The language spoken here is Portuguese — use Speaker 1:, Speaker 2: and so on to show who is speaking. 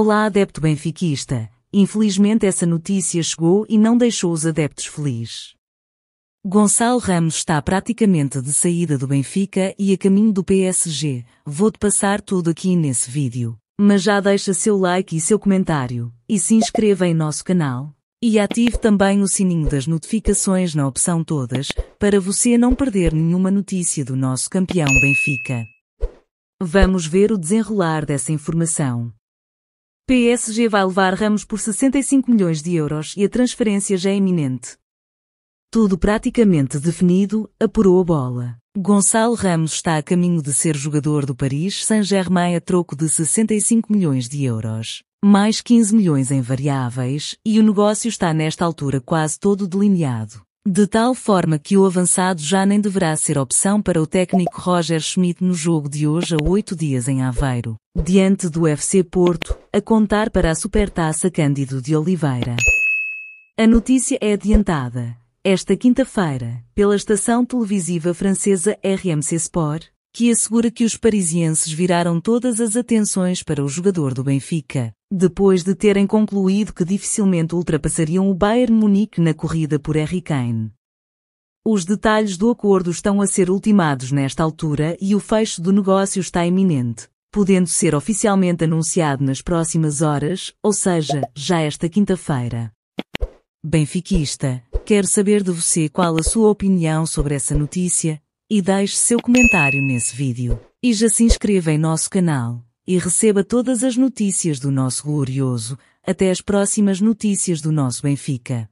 Speaker 1: Olá, adepto benfiquista. Infelizmente essa notícia chegou e não deixou os adeptos felizes. Gonçalo Ramos está praticamente de saída do Benfica e a caminho do PSG. Vou-te passar tudo aqui nesse vídeo. Mas já deixa seu like e seu comentário. E se inscreva em nosso canal. E ative também o sininho das notificações na opção Todas, para você não perder nenhuma notícia do nosso campeão Benfica. Vamos ver o desenrolar dessa informação. PSG vai levar Ramos por 65 milhões de euros e a transferência já é iminente. Tudo praticamente definido, apurou a bola. Gonçalo Ramos está a caminho de ser jogador do Paris Saint-Germain a troco de 65 milhões de euros, mais 15 milhões em variáveis, e o negócio está nesta altura quase todo delineado. De tal forma que o avançado já nem deverá ser opção para o técnico Roger Schmidt no jogo de hoje a oito dias em Aveiro, diante do FC Porto, a contar para a Supertaça Cândido de Oliveira. A notícia é adiantada. Esta quinta-feira, pela estação televisiva francesa RMC Sport, que assegura que os parisienses viraram todas as atenções para o jogador do Benfica, depois de terem concluído que dificilmente ultrapassariam o Bayern Munique na corrida por Harry Kane. Os detalhes do acordo estão a ser ultimados nesta altura e o fecho do negócio está iminente, podendo ser oficialmente anunciado nas próximas horas, ou seja, já esta quinta-feira. Benfiquista, quero saber de você qual a sua opinião sobre essa notícia e deixe seu comentário nesse vídeo. E já se inscreva em nosso canal e receba todas as notícias do nosso glorioso. Até as próximas notícias do nosso Benfica.